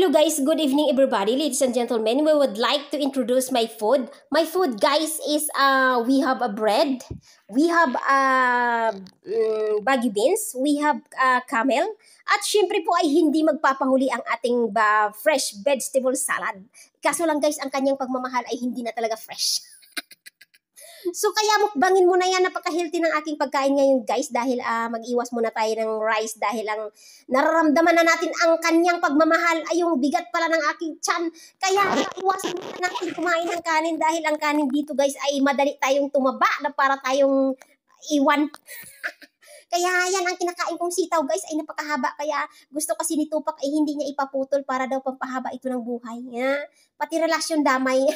Hello guys, good evening everybody, ladies and gentlemen. We would like to introduce my food. My food guys is uh we have a bread, we have uh um, uh, baggy beans, we have uh, camel, at syempre po ay hindi magpapahuli ang ating ba, uh, fresh vegetable salad. Kaso lang guys, ang kanyang pagmamahal ay hindi na talaga fresh. So kaya mukbangin mo na yan, napaka-healthy ng aking pagkain ngayon guys dahil uh, mag-iwas muna tayo ng rice dahil ang nararamdaman na natin ang kanyang pagmamahal ay yung bigat pala ng aking chan. Kaya iwas muna natin kumain ng kanin dahil ang kanin dito guys ay madali tayong tumaba na para tayong iwan. Kaya yan ang kinakain kong sitaw guys ay napakahaba kaya gusto kasi ni Tupac ay hindi niya ipaputol para daw pampahaba ito ng buhay. Yeah? Pati relasyon damay.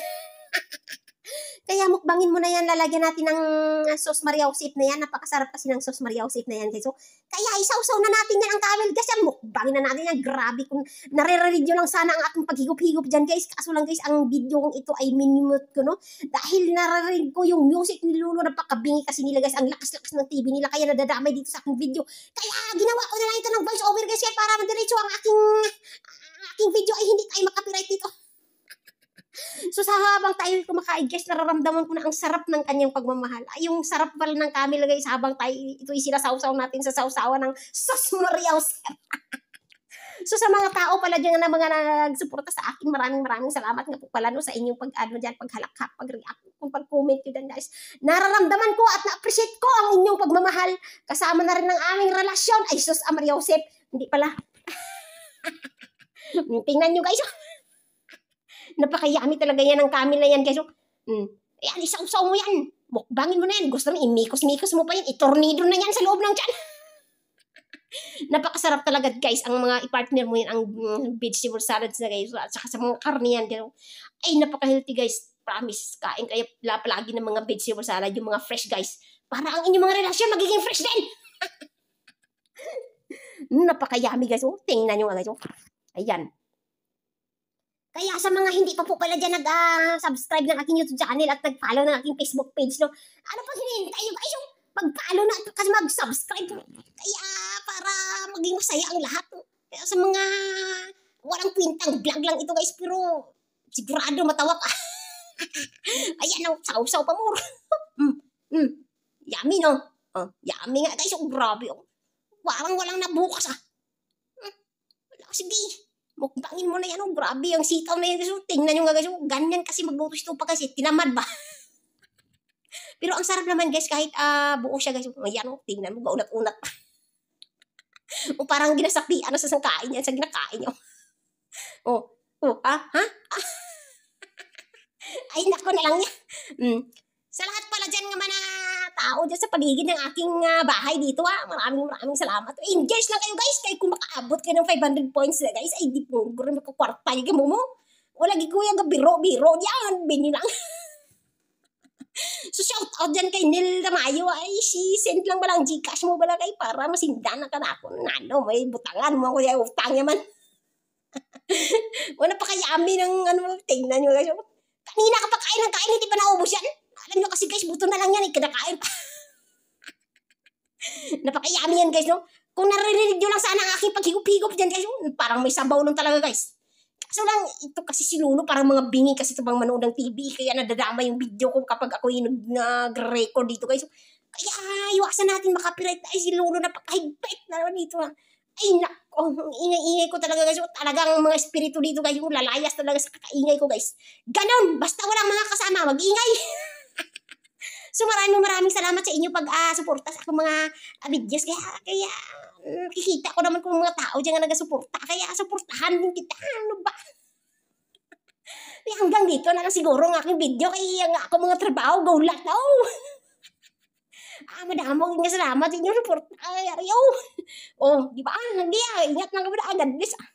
Kaya mukbangin mo na yan, lalagyan natin ng ah, sauce Maria Usip na yan. Napakasarap kasi ng sauce Maria Usip na yan. Guys. So, oh. kaya isausaw na natin yan ang camel guys. Yan, mukbangin na natin yan. Grabe kung naririnig nyo lang sana ang ating paghigop-higop dyan guys. Kaso lang guys, ang video kong ito ay minimute ko no. Dahil naririnig ko yung music ni Lulu. Napakabingi kasi nila guys. Ang lakas-lakas ng TV nila. Kaya nadadamay dito sa aking video. Kaya ginawa ko na lang ito ng voice over guys. Kaya eh, para madiretso ang aking, aking video ay hindi tayo makapirate dito. So sa habang tayo kumakain, guys, nararamdaman ko na ang sarap ng kanyang pagmamahal. Ay, yung sarap pala ng kami lang guys, habang tayo, ito ito'y sinasawsaw natin sa sawsawan ng Sos Maria Sir. so sa mga tao pala dyan na mga nagsuporta sa akin, maraming maraming salamat nga po pala no, sa inyong pag-ano dyan, paghalakhak, pag-react, kung pag-comment nyo dyan guys. Nararamdaman ko at na-appreciate ko ang inyong pagmamahal. Kasama na rin ng aming relasyon. Ay, Sos Amar Joseph. Hindi pala. Tingnan nyo guys. Napakayami talaga yan ang kami yan. Kaya mm, yan, eh, isaw-saw mo yan. Mukbangin mo na yan. Gusto mo, imikos-mikos mo pa yan. Itornido na yan sa loob ng tiyan. Napakasarap talaga guys ang mga i-partner mo yan ang mm, vegetable salads na guys at saka sa mga karne yan pero ay napaka-healthy guys promise kain kayo palagi ng mga vegetable salad yung mga fresh guys para ang inyong mga relasyon magiging fresh din napakayami guys oh tingnan niyo nga guys oh ayan kaya sa mga hindi pa po pala dyan nag-subscribe uh, ng aking YouTube channel at nag-follow ng aking Facebook page, no? Ano pa hinihintay nyo guys? Yung mag-follow na kasi mag-subscribe. Kaya para maging masaya ang lahat. Kaya sa mga walang pintang vlog lang ito guys, pero sigurado matawa ka. Ayan saw-saw pa mo. mm, mm. Yummy no? Oh, yummy nga guys. Oh, grabe oh. Warang walang nabukas ah. Mm. Wala, sige mukbangin mo na yan, oh, grabe, ang sitaw na yan. So, oh. tingnan nyo nga guys, oh, ganyan kasi magbutos si pa, guys, eh. tinamad ba? Pero ang sarap naman guys, kahit uh, buo siya guys, oh, yan oh, tingnan mo, baunat-unat pa. o oh, parang ginasapi, ano sa sangkain yan, sa ginakain nyo. oh, oh, ah, Ha? Ay, nako na lang niya. Mm. Sa lahat pala dyan nga man, tao dyan sa paligid ng aking uh, bahay dito ah. Maraming maraming salamat. Engage lang kayo guys. Kaya kung makaabot kayo ng 500 points na guys, ay di po, guro makakwarta yung mo mo. Wala gi kuya ga biro-biro bini lang. so shout out dyan kay Nil Tamayo ay si send lang ba lang Gcash mo ba kay para masindan na ka na ako. Nano, may butangan mo ako yung utang yaman. Wala pa kaya amin ng ano, tingnan nyo guys. Kanina ka pa kain ng kain, hindi pa naubos yan. Alam nyo kasi guys, buto na lang yan eh, kinakain pa. Napakayami yan guys, no? Kung naririnig nyo lang sana ang aking paghigop-higop dyan guys, oh, parang may sabaw nun talaga guys. Kaso lang, ito kasi si Lolo, parang mga bingi kasi ito bang manood ng TV, kaya nadadama yung video ko kapag ako yung nag-record dito guys. Kaya iwasan natin makapiright tayo si Lolo, napakahigpit na naman dito ha. Ah. Ay nako, ang ingay-ingay ko talaga guys. Oh. Talagang mga espiritu dito guys, oh, lalayas talaga sa kakaingay ko guys. Ganon, basta walang mga kasama, mag-ingay. So maraming maraming salamat sa inyo pag uh, suporta sa akong mga uh, videos. Kaya, kaya hmm, kikita ko naman kung mga tao dyan na nagasuporta. Kaya suportahan din kita. Ano ba? kaya hanggang dito na lang siguro ng aking video. Kaya ang ako mga trabaho, go lang. Oh! ah, madamong nga salamat inyo support. Ay, ariyo. Oh. oh, di ba? Hindi, ah, ingat lang kami na agad. Please,